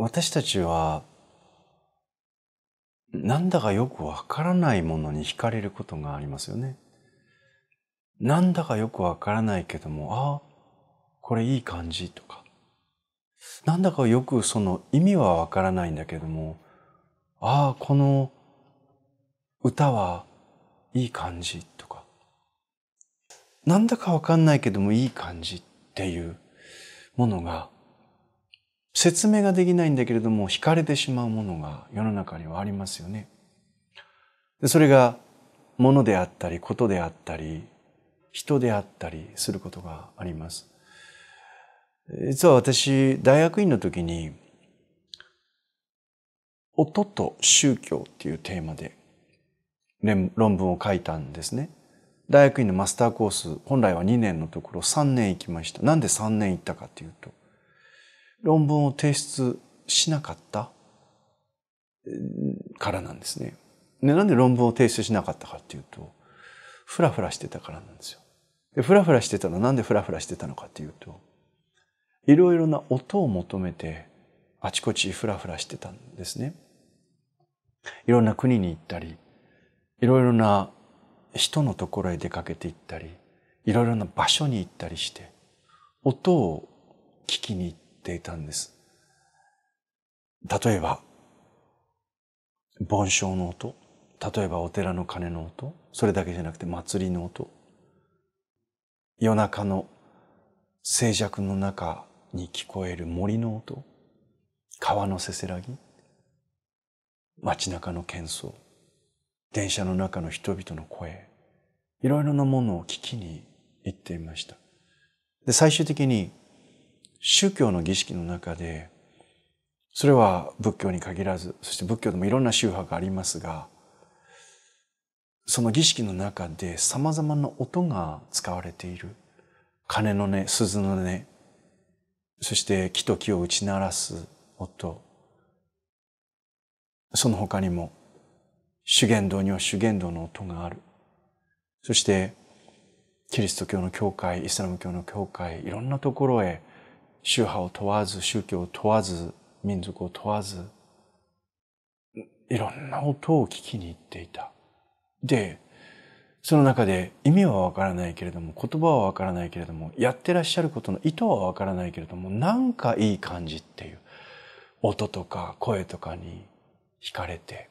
私たちは、なんだかよくわからないものに惹かれることがありますよね。なんだかよくわからないけども、ああ、これいい感じとか。なんだかよくその意味はわからないんだけども、ああ、この歌はいい感じとか。なんだかわかんないけどもいい感じっていうものが説明ができないんだけれども、惹かれてしまうものが世の中にはありますよね。でそれが、物であったり、ことであったり、人であったりすることがあります。実は私、大学院の時に、音と宗教っていうテーマで論文を書いたんですね。大学院のマスターコース、本来は2年のところ3年行きました。なんで3年行ったかっていうと、論文を提出しなかったからなんですね。でなんで論文を提出しなかったかっていうと、ふらふらしてたからなんですよ。で、ふらふらしてたのなんでふらふらしてたのかっていうと、いろいろな音を求めて、あちこちふらふらしてたんですね。いろんな国に行ったり、いろいろな人のところへ出かけて行ったり、いろいろな場所に行ったりして、音を聞きに行ったていたんです。例えば、盆鐘の音、例えばお寺の鐘の音、それだけじゃなくて祭りの音、夜中の静寂の中に聞こえる森の音、川のせせらぎ、街中の喧騒、電車の中の人々の声、いろいろなものを聞きに行っていました。で、最終的に宗教の儀式の中でそれは仏教に限らずそして仏教でもいろんな宗派がありますがその儀式の中でさまざまな音が使われている鐘の音鈴の音そして木と木を打ち鳴らす音その他にも修験道には修験道の音があるそしてキリスト教の教会イスラム教の教会いろんなところへ宗派を問わず、宗教を問わず、民族を問わず、いろんな音を聞きに行っていた。で、その中で意味はわからないけれども、言葉はわからないけれども、やってらっしゃることの意図はわからないけれども、なんかいい感じっていう、音とか声とかに惹かれて、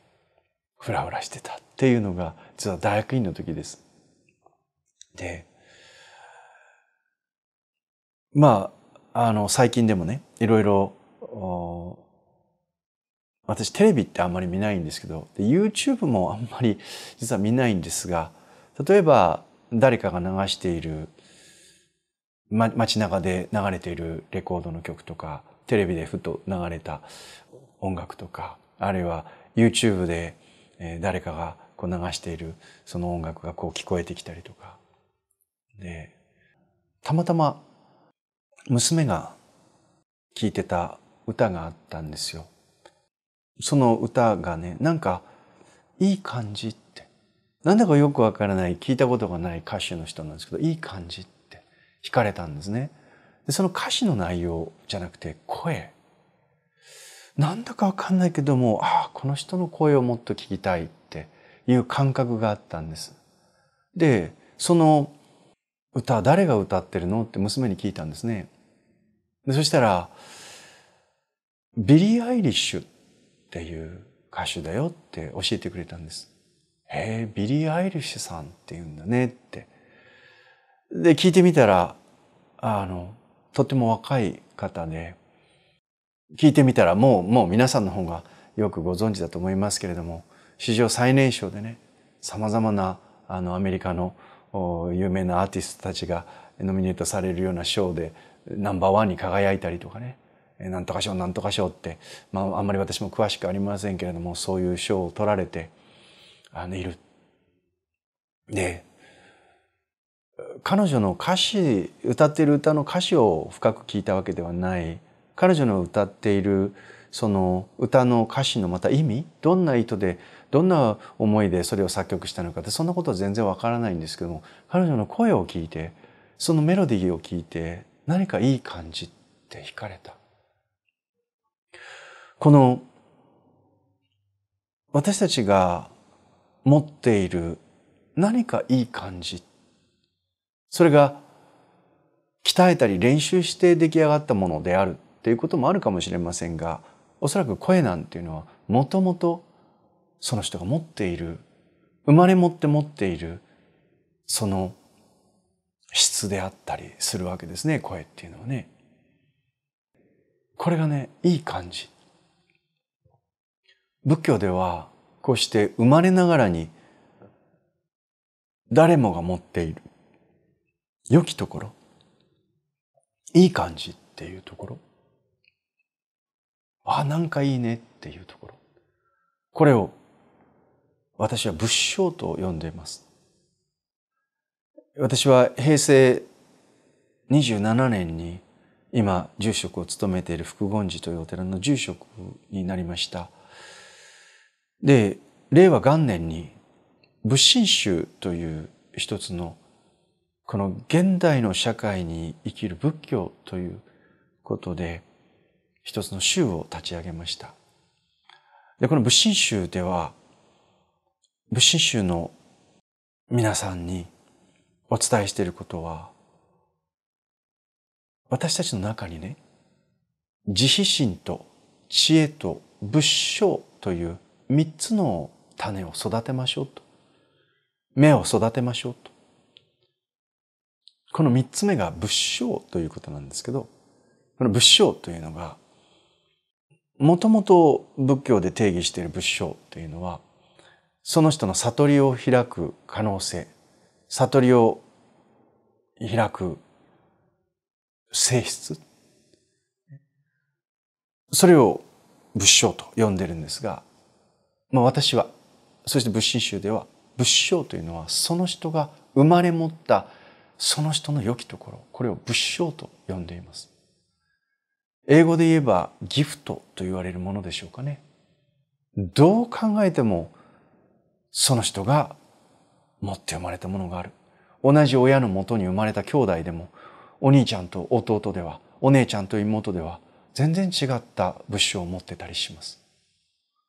ふらふらしてたっていうのが、実は大学院の時です。で、まあ、あの、最近でもね、いろいろ、私テレビってあんまり見ないんですけど、YouTube もあんまり実は見ないんですが、例えば誰かが流している、ま、街中で流れているレコードの曲とか、テレビでふと流れた音楽とか、あるいは YouTube で誰かがこう流しているその音楽がこう聞こえてきたりとか。で、たまたま娘が聴いてた歌があったんですよ。その歌がね、なんかいい感じって。なんだかよくわからない、聞いたことがない歌手の人なんですけど、いい感じって惹かれたんですね。でその歌詞の内容じゃなくて声。なんだかわかんないけども、ああ、この人の声をもっと聞きたいっていう感覚があったんです。で、その歌誰が歌ってるのって娘に聞いたんですね。そしたら、ビリー・アイリッシュっていう歌手だよって教えてくれたんです。ええ、ビリー・アイリッシュさんって言うんだねって。で、聞いてみたら、あの、とっても若い方で、聞いてみたらもう、もう皆さんの方がよくご存知だと思いますけれども、史上最年少でね、様々なあのアメリカの有名なアーティストたちがノミネートされるような賞でナンバーワンに輝いたりとかねなんとか賞なんとか賞って、まあ、あんまり私も詳しくありませんけれどもそういう賞を取られてあのいる。で彼女の歌詞歌っている歌の歌詞を深く聞いたわけではない彼女の歌っているその歌の歌詞のまた意味どんな意図でどんな思いでそれを作曲したのかってそんなことは全然わからないんですけども彼女の声を聞いてそのメロディーを聞いて何かいい感じって惹かれた。この私たちが持っている何かいい感じ。それが鍛えたり練習して出来上がったものであるっていうこともあるかもしれませんが、おそらく声なんていうのはもともとその人が持っている、生まれ持って持っている、その質であったりするわけですね、声っていうのはね。これがね、いい感じ。仏教では、こうして生まれながらに誰もが持っている良きところ、いい感じっていうところ、あ、なんかいいねっていうところ。これを私は仏性と呼んでいます。私は平成27年に今住職を務めている福言寺というお寺の住職になりました。で、令和元年に仏心宗という一つのこの現代の社会に生きる仏教ということで一つの宗を立ち上げました。で、この仏心宗では仏心宗の皆さんにお伝えしていることは、私たちの中にね、慈悲心と知恵と仏性という三つの種を育てましょうと。目を育てましょうと。この三つ目が仏性ということなんですけど、この仏性というのが、もともと仏教で定義している仏性というのは、その人の悟りを開く可能性、悟りを開く性質それを仏性と呼んでるんですが、まあ、私はそして仏心宗では仏性というのはその人が生まれ持ったその人の良きところこれを仏性と呼んでいます英語で言えばギフトと言われるものでしょうかねどう考えてもその人が持って生まれたものがある。同じ親の元に生まれた兄弟でも、お兄ちゃんと弟では、お姉ちゃんと妹では、全然違った物証を持ってたりします。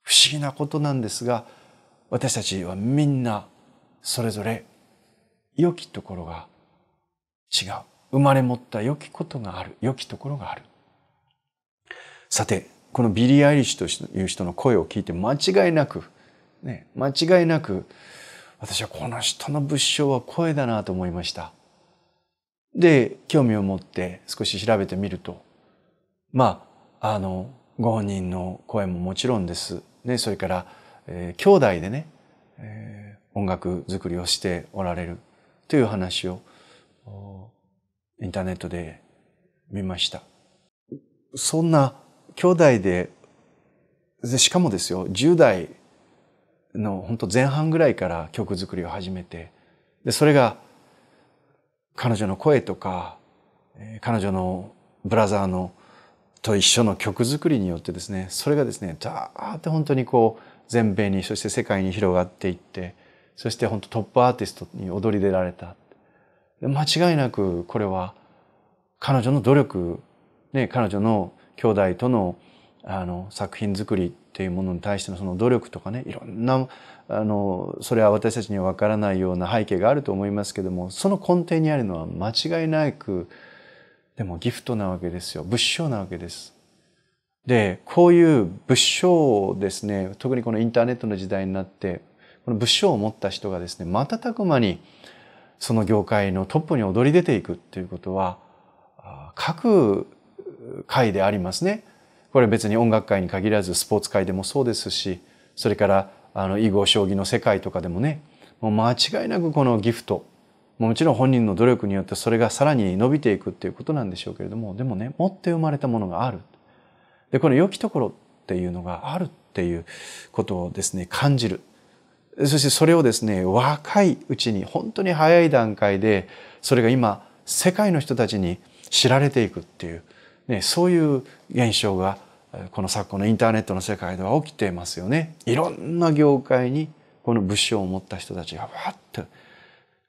不思議なことなんですが、私たちはみんなそれぞれ良きところが違う。生まれ持った良きことがある。良きところがある。さて、このビリー・アイリッシュという人の声を聞いて間違いなく、ね、間違いなく私はこの人の仏性は声だなと思いました。で、興味を持って少し調べてみると、まあ、あの、ご本人の声ももちろんです。ね、それから、えー、兄弟でね、えー、音楽作りをしておられるという話をインターネットで見ました。そんな兄弟で、でしかもですよ、10代の本当前半ぐらいから曲作りを始めてでそれが彼女の声とか彼女のブラザーのと一緒の曲作りによってですねそれがですねダーって本当にこう全米にそして世界に広がっていってそして本当トップアーティストに踊り出られた間違いなくこれは彼女の努力、ね、彼女の兄弟とのあの作品作りっていうものに対してのその努力とかねいろんなあのそれは私たちには分からないような背景があると思いますけどもその根底にあるのは間違いなくでもギフトなわけですよ仏性なわけです。でこういう仏性をですね特にこのインターネットの時代になってこの仏性を持った人がですね瞬く間にその業界のトップに躍り出ていくっていうことは各界でありますね。これ別に音楽界に限らずスポーツ界でもそうですしそれからあの囲碁将棋の世界とかでもねもう間違いなくこのギフトもちろん本人の努力によってそれがさらに伸びていくっていうことなんでしょうけれどもでもね持って生まれたものがあるでこの良きところっていうのがあるっていうことをですね感じるそしてそれをですね若いうちに本当に早い段階でそれが今世界の人たちに知られていくっていうね、そういう現象がこの昨今のインターネットの世界では起きてますよね。いろんな業界にこの物証を持った人たちがわっと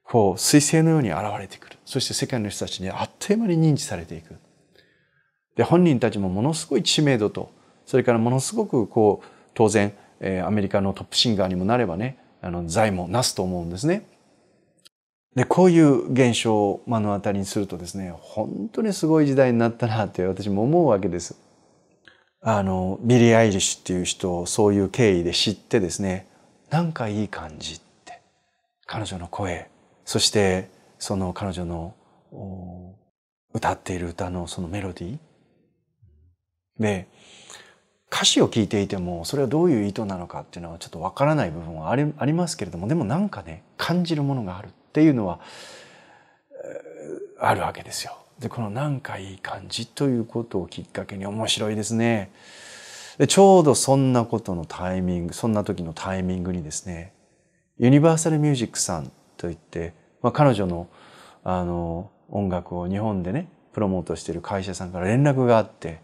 こう彗星のように現れてくる。そして世界の人たちにあっという間に認知されていく。で本人たちもものすごい知名度とそれからものすごくこう当然アメリカのトップシンガーにもなればねあの財もなすと思うんですね。でこういう現象を目の当たりにするとですね本当にすごい時代になったなって私も思うわけです。あのビリー・アイリッシュっていう人をそういう経緯で知ってですねなんかいい感じって彼女の声そしてその彼女の歌っている歌のそのメロディーで歌詞を聞いていてもそれはどういう意図なのかっていうのはちょっとわからない部分はありますけれどもでもなんかね感じるものがあるっていうのはあるわけですよ。で、このなんかいい感じということをきっかけに面白いですね。で、ちょうどそんなことのタイミング、そんな時のタイミングにですね、ユニバーサルミュージックさんといって、まあ、彼女の、あの、音楽を日本でね、プロモートしてる会社さんから連絡があって、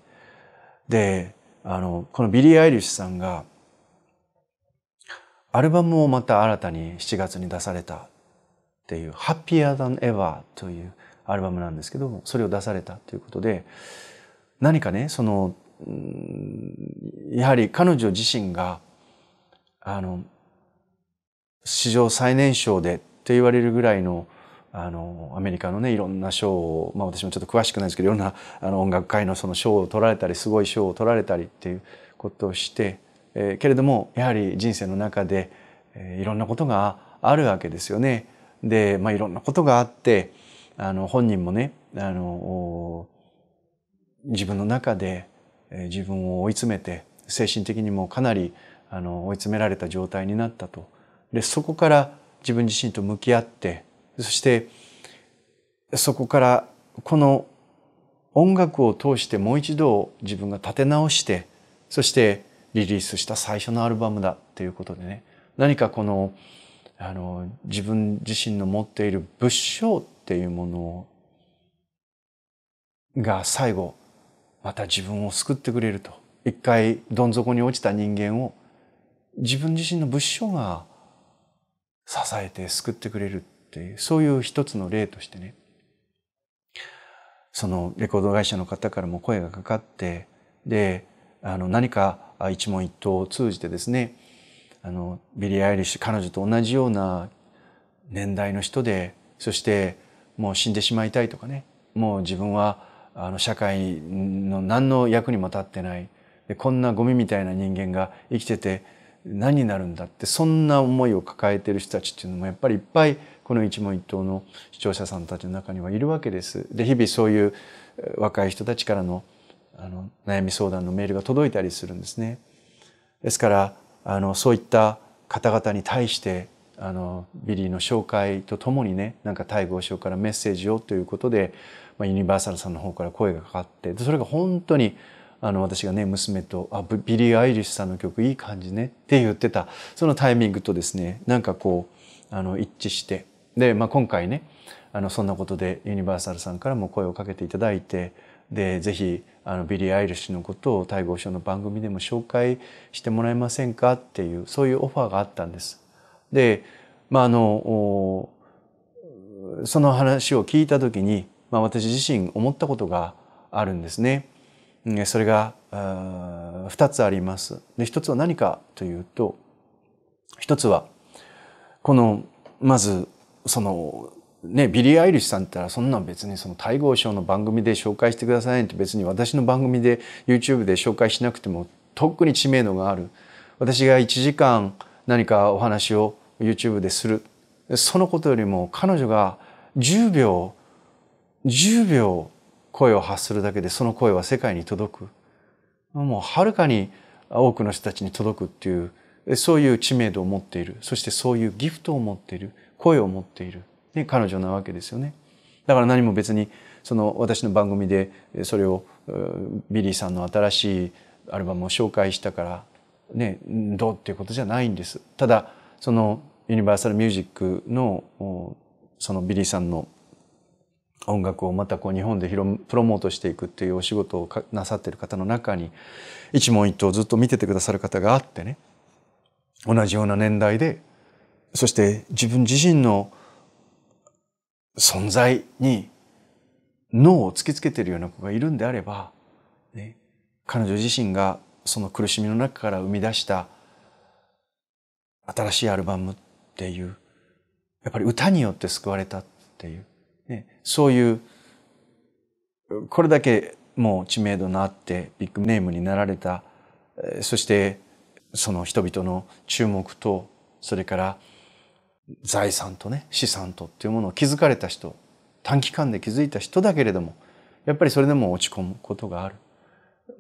で、あの、このビリー・アイリッシュさんが、アルバムをまた新たに7月に出されたっていう「Happier Than Ever」というアルバムなんですけどもそれを出されたということで何かねそのやはり彼女自身があの史上最年少でって言われるぐらいのあのアメリカのねいろんな賞を、まあ、私もちょっと詳しくないですけどいろんなあの音楽界のその賞を取られたりすごい賞を取られたりっていうことをして、えー、けれどもやはり人生の中で、えー、いろんなことがあるわけですよね。で、まあ、いろんなことがあって、あの、本人もね、あの、自分の中で自分を追い詰めて、精神的にもかなりあの追い詰められた状態になったと。で、そこから自分自身と向き合って、そしてそこからこの音楽を通してもう一度自分が立て直して、そしてリリースした最初のアルバムだということでね、何かこのあの自分自身の持っている仏性っていうものが最後また自分を救ってくれると一回どん底に落ちた人間を自分自身の仏性が支えて救ってくれるっていうそういう一つの例としてねそのレコード会社の方からも声がかかってであの何か一問一答を通じてですねあのビリー・アイリッシュ彼女と同じような年代の人でそしてもう死んでしまいたいとかねもう自分はあの社会の何の役にも立ってないでこんなゴミみたいな人間が生きてて何になるんだってそんな思いを抱えてる人たちっていうのもやっぱりいっぱいこの一問一答の視聴者さんたちの中にはいるわけです。で日々そういう若い人たちからのあの悩み相談のメールが届いたりするんですね。ですからあのそういった方々に対してあのビリーの紹介とともにねなんか大ようからメッセージをということで、まあ、ユニバーサルさんの方から声がかかってそれが本当にあの私がね娘とあ「ビリー・アイリスさんの曲いい感じね」って言ってたそのタイミングとですねなんかこうあの一致してで、まあ、今回ねあのそんなことでユニバーサルさんからも声をかけていただいてでぜひあのビリー・アイル氏シュのことを大号語の番組でも紹介してもらえませんかっていうそういうオファーがあったんです。で、まあ、あのその話を聞いた時に、まあ、私自身思ったことがあるんですね。それが2つあります。で1つは何かというと1つはこのまずそのね、ビリー・アイリッシュさんったらそんなん別にその対合賞の番組で紹介してくださいって別に私の番組で YouTube で紹介しなくてもとっくに知名度がある私が1時間何かお話を YouTube でするそのことよりも彼女が10秒10秒声を発するだけでその声は世界に届くもうはるかに多くの人たちに届くっていうそういう知名度を持っているそしてそういうギフトを持っている声を持っている。ね、彼女なわけですよね。だから何も別にその私の番組でそれをビリーさんの新しいアルバムを紹介したから、ね、どうっていうことじゃないんです。ただそのユニバーサルミュージックのそのビリーさんの音楽をまたこう日本でプロモートしていくっていうお仕事をなさってる方の中に一問一答ずっと見ててくださる方があってね同じような年代でそして自分自身の存在に脳を突きつけているような子がいるんであれば、ね、彼女自身がその苦しみの中から生み出した新しいアルバムっていう、やっぱり歌によって救われたっていう、ね、そういう、これだけもう知名度のあってビッグネームになられた、そしてその人々の注目と、それから財産とね資産とっていうものを気づかれた人短期間で気づいた人だけれどもやっぱりそれでも落ち込むことがある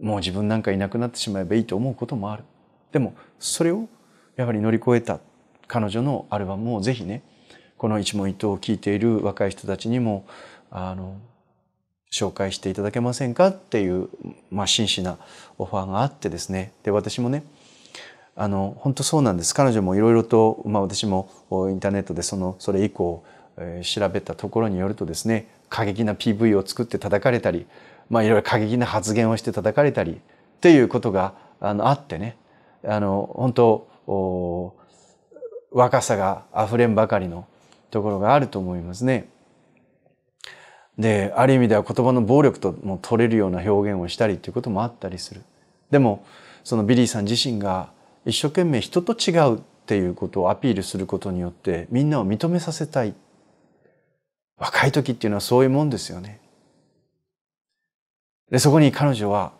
もう自分なんかいなくなってしまえばいいと思うこともあるでもそれをやはり乗り越えた彼女のアルバムをぜひねこの一問一答を聞いている若い人たちにもあの紹介していただけませんかっていう、まあ、真摯なオファーがあってですねで私もねあの本当そうなんです彼女もいろいろと、まあ、私もインターネットでそのそれ以降、えー、調べたところによるとですね過激な PV を作って叩かれたり、まあ、いろいろ過激な発言をして叩かれたりっていうことがあのあってねあの本当若さがあふれんばかりのところがあると思いますね。である意味では言葉の暴力とも取れるような表現をしたりということもあったりする。でもそのビリーさん自身が一生懸命人と違うっていうことをアピールすることによってみんなを認めさせたい。若い時っていうのはそういうもんですよね。で、そこに彼女は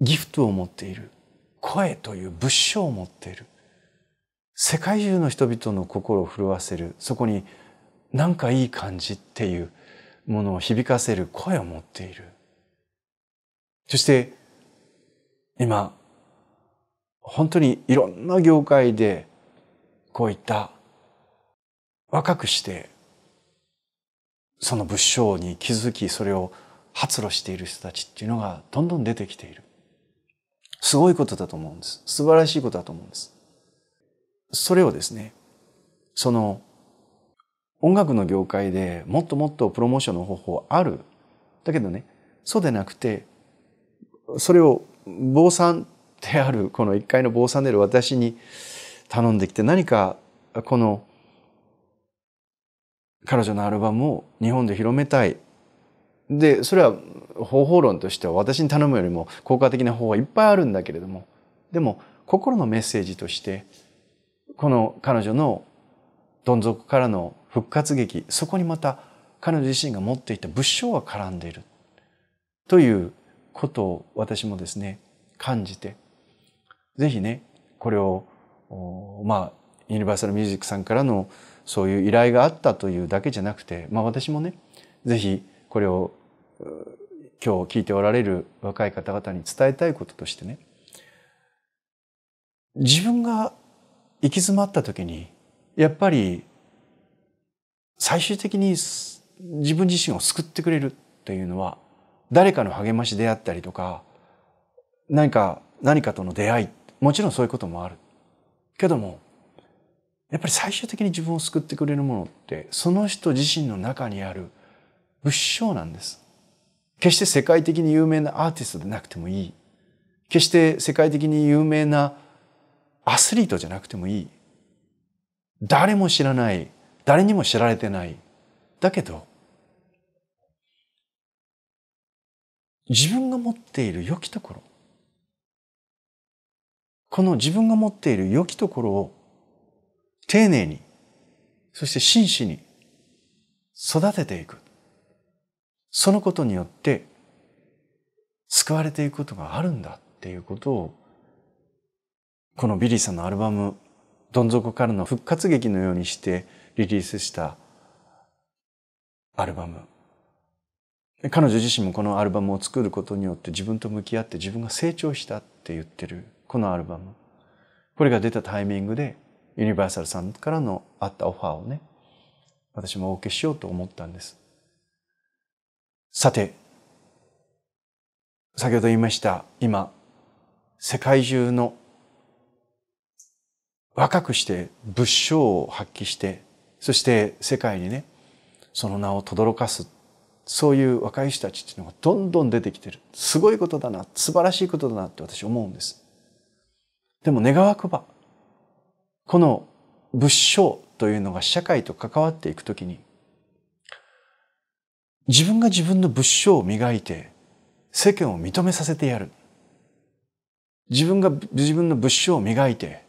ギフトを持っている。声という物証を持っている。世界中の人々の心を震わせる。そこになんかいい感じっていうものを響かせる声を持っている。そして今本当にいろんな業界でこういった若くしてその仏性に気づきそれを発露している人たちっていうのがどんどん出てきている。すごいことだと思うんです。素晴らしいことだと思うんです。それをですね、その音楽の業界でもっともっとプロモーションの方法ある。だけどね、そうでなくて、それを坊さんであるこの1階の坊さんでる私に頼んできて何かこの彼女のアルバムを日本で広めたいでそれは方法論としては私に頼むよりも効果的な方法はいっぱいあるんだけれどもでも心のメッセージとしてこの彼女のどん底からの復活劇そこにまた彼女自身が持っていた物証が絡んでいるということを私もですね感じてぜひねこれをまあユニバーサルミュージックさんからのそういう依頼があったというだけじゃなくて、まあ、私もねぜひこれを今日聞いておられる若い方々に伝えたいこととしてね自分が行き詰まった時にやっぱり最終的に自分自身を救ってくれるというのは誰かの励ましであったりとか何か何かとの出会いもちろんそういうこともある。けども、やっぱり最終的に自分を救ってくれるものって、その人自身の中にある物証なんです。決して世界的に有名なアーティストでなくてもいい。決して世界的に有名なアスリートじゃなくてもいい。誰も知らない。誰にも知られてない。だけど、自分が持っている良きところ。この自分が持っている良きところを丁寧に、そして真摯に育てていく。そのことによって救われていくことがあるんだっていうことを、このビリーさんのアルバム、どん底からの復活劇のようにしてリリースしたアルバム。彼女自身もこのアルバムを作ることによって自分と向き合って自分が成長したって言ってるこのアルバム。これが出たタイミングで、ユニバーサルさんからのあったオファーをね、私もお受けしようと思ったんです。さて、先ほど言いました、今、世界中の若くして仏性を発揮して、そして世界にね、その名を轟かす、そういう若い人たちっていうのがどんどん出てきてる。すごいことだな、素晴らしいことだなって私思うんです。でも願わくば、この仏性というのが社会と関わっていくときに、自分が自分の仏性を磨いて世間を認めさせてやる。自分が自分の仏性を磨いて、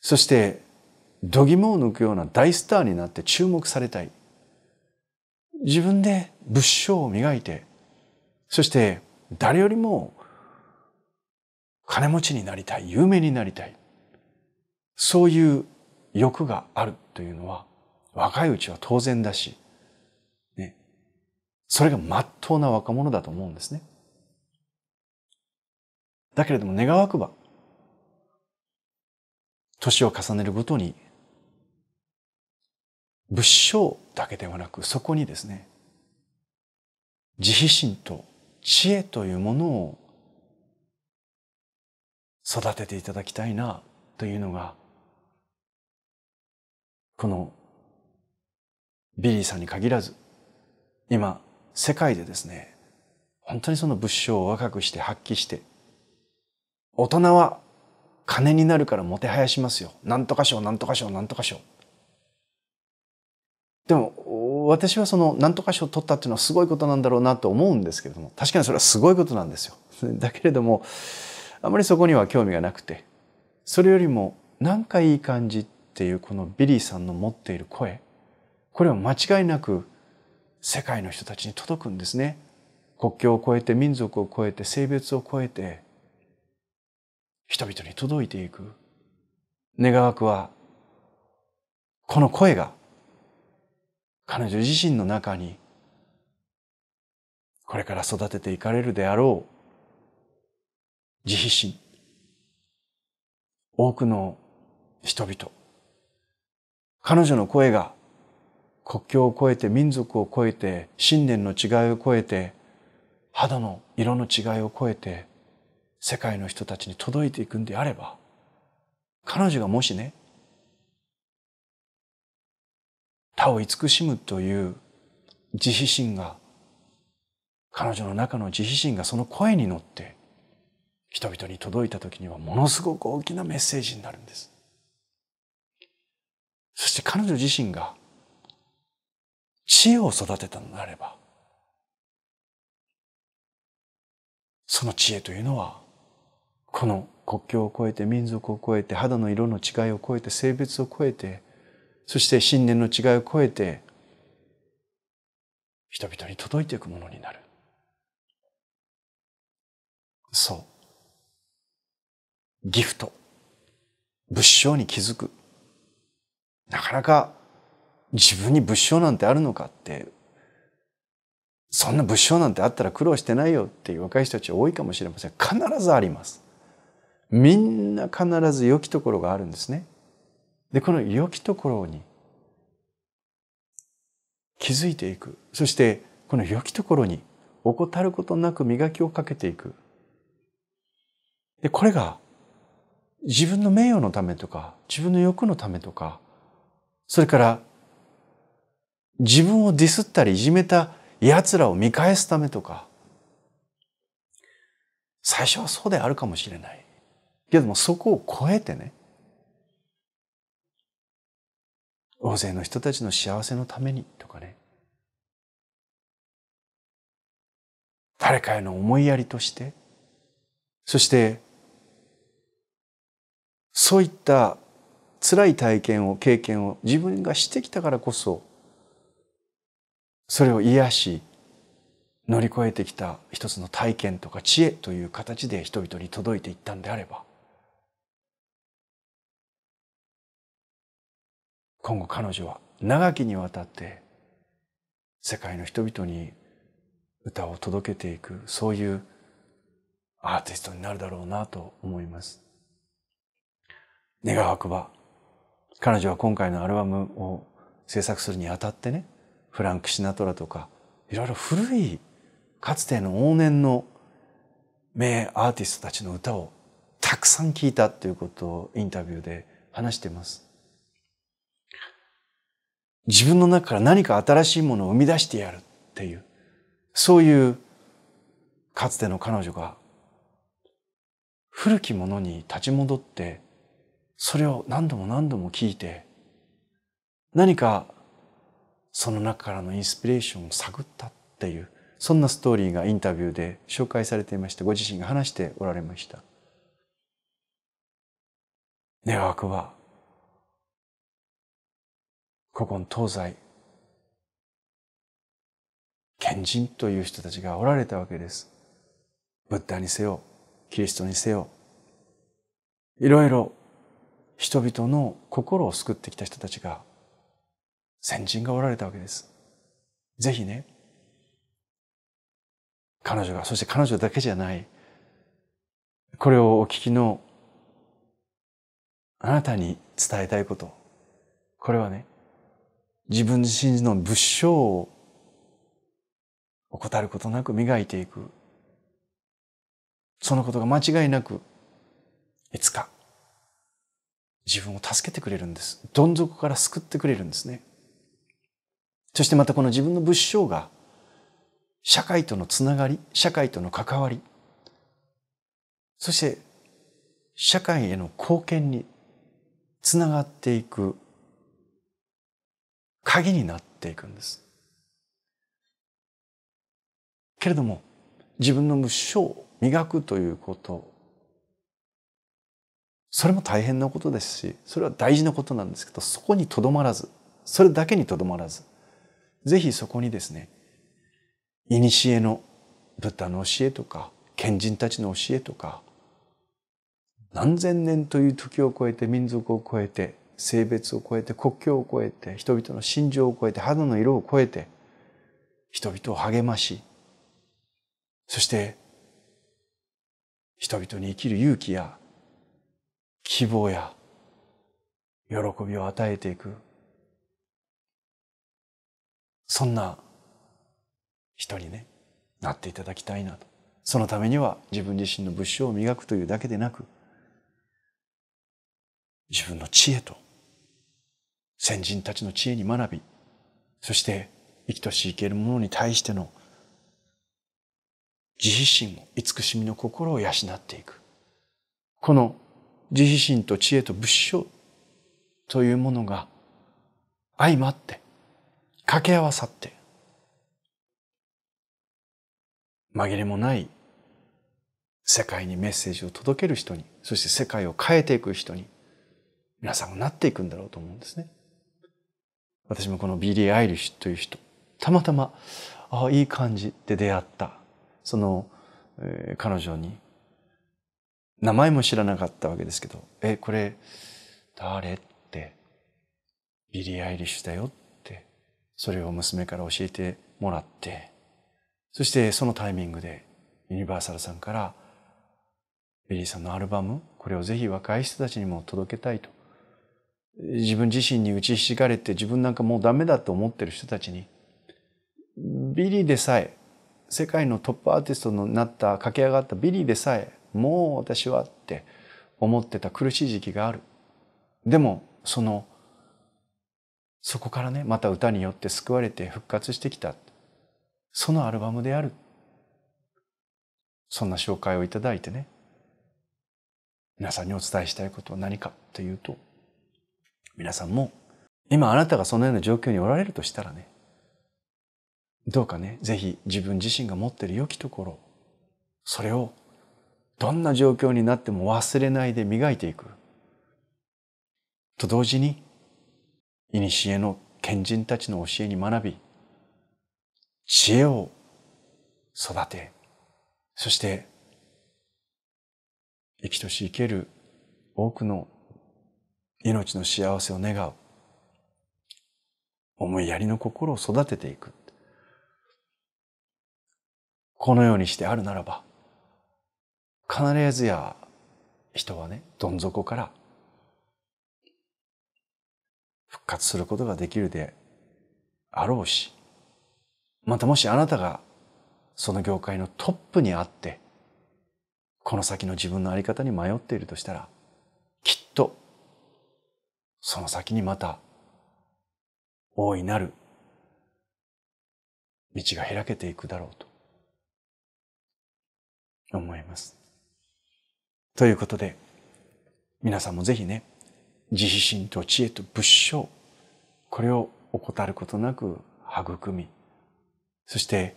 そして度肝を抜くような大スターになって注目されたい。自分で仏性を磨いて、そして誰よりも金持ちになりたい、有名になりたい。そういう欲があるというのは、若いうちは当然だし、ね。それが真っ当な若者だと思うんですね。だけれども願わくば、年を重ねるごとに、仏性だけではなく、そこにですね、慈悲心と知恵というものを育てていただきたいなというのが、このビリーさんに限らず、今、世界でですね、本当にその物証を若くして発揮して、大人は金になるからもてはやしますよ。何とか賞、う何とか賞、う何とか賞。でも、私はその、何とか賞取ったっていうのはすごいことなんだろうなと思うんですけれども、確かにそれはすごいことなんですよ。だけれども、あまりそこには興味がなくてそれよりもなんかいい感じっていうこのビリーさんの持っている声これは間違いなく世界の人たちに届くんですね。国境を越えて民族を越えて性別を越えて人々に届いていく。願わくはこの声が彼女自身の中にこれから育てていかれるであろう慈悲心、多くの人々、彼女の声が国境を越えて民族を越えて信念の違いを越えて肌の色の違いを越えて世界の人たちに届いていくんであれば彼女がもしね他を慈しむという慈悲心が彼女の中の慈悲心がその声に乗って人々に届いた時にはものすごく大きなメッセージになるんです。そして彼女自身が知恵を育てたのであれば、その知恵というのは、この国境を越えて民族を越えて肌の色の違いを越えて性別を越えて、そして信念の違いを越えて、人々に届いていくものになる。そう。ギフト、仏性に気づく。なかなか自分に仏性なんてあるのかって、そんな仏性なんてあったら苦労してないよっていう若い人たち多いかもしれません。必ずあります。みんな必ず良きところがあるんですね。で、この良きところに気づいていく。そして、この良きところに怠ることなく磨きをかけていく。で、これが自分の名誉のためとか、自分の欲のためとか、それから自分をディスったりいじめた奴らを見返すためとか、最初はそうであるかもしれない。けどもそこを超えてね、大勢の人たちの幸せのためにとかね、誰かへの思いやりとして、そしてそういった辛い体験を経験を自分がしてきたからこそそれを癒し乗り越えてきた一つの体験とか知恵という形で人々に届いていったんであれば今後彼女は長きにわたって世界の人々に歌を届けていくそういうアーティストになるだろうなと思います。願わくば彼女は今回のアルバムを制作するにあたってねフランク・シナトラとかいろいろ古いかつての往年の名アーティストたちの歌をたくさん聴いたということをインタビューで話しています。自分の中から何か新しいものを生み出してやるっていうそういうかつての彼女が古きものに立ち戻ってそれを何度も何度も聞いて、何かその中からのインスピレーションを探ったっていう、そんなストーリーがインタビューで紹介されていまして、ご自身が話しておられました。願わくは、古今東西、賢人という人たちがおられたわけです。ブッダにせよ、キリストにせよ、いろいろ人々の心を救ってきた人たちが、先人がおられたわけです。ぜひね、彼女が、そして彼女だけじゃない、これをお聞きのあなたに伝えたいこと。これはね、自分自身の仏性を怠ることなく磨いていく。そのことが間違いなく、いつか自分を助けてくれるんです。どん底から救ってくれるんですね。そしてまたこの自分の仏性が社会とのつながり、社会との関わり、そして社会への貢献につながっていく鍵になっていくんです。けれども自分の仏性を磨くということそれも大変なことですしそれは大事なことなんですけどそこにとどまらずそれだけにとどまらずぜひそこにですね古のブッダの教えとか賢人たちの教えとか何千年という時を超えて民族を超えて性別を超えて国境を超えて人々の心情を超えて肌の色を超えて人々を励ましそして人々に生きる勇気や希望や喜びを与えていくそんな人にねなっていただきたいなとそのためには自分自身の物証を磨くというだけでなく自分の知恵と先人たちの知恵に学びそして生きとし生けるものに対しての自悲心も慈しみの心を養っていくこの慈悲心と知恵と仏性というものが相まって掛け合わさって紛れもない世界にメッセージを届ける人にそして世界を変えていく人に皆さんはなっていくんだろうと思うんですね。私もこのビリー・アイリッシュという人たまたまああいい感じで出会ったその、えー、彼女に名前も知らなかったわけですけど、え、これ、誰って、ビリー・アイリッシュだよって、それを娘から教えてもらって、そしてそのタイミングで、ユニバーサルさんから、ビリーさんのアルバム、これをぜひ若い人たちにも届けたいと。自分自身に打ちひしがれて自分なんかもうダメだと思ってる人たちに、ビリーでさえ、世界のトップアーティストになった、駆け上がったビリーでさえ、もう私はって思ってた苦しい時期がある。でも、その、そこからね、また歌によって救われて復活してきた。そのアルバムである。そんな紹介をいただいてね、皆さんにお伝えしたいことは何かというと、皆さんも、今あなたがそのような状況におられるとしたらね、どうかね、ぜひ自分自身が持っている良きところ、それをどんな状況になっても忘れないで磨いていく。と同時に、古の賢人たちの教えに学び、知恵を育て、そして、生きとし生ける多くの命の幸せを願う。思いやりの心を育てていく。このようにしてあるならば、必ずや人はね、どん底から復活することができるであろうし、またもしあなたがその業界のトップにあって、この先の自分の在り方に迷っているとしたら、きっと、その先にまた、大いなる道が開けていくだろうと思います。ということで、皆さんもぜひね、慈悲心と知恵と仏性、これを怠ることなく育み、そして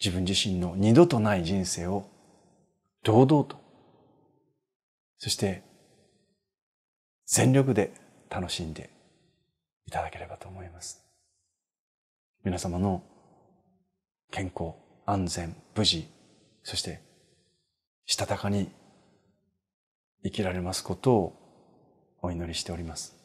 自分自身の二度とない人生を堂々と、そして全力で楽しんでいただければと思います。皆様の健康、安全、無事、そしてしたたかに生きられますことをお祈りしております。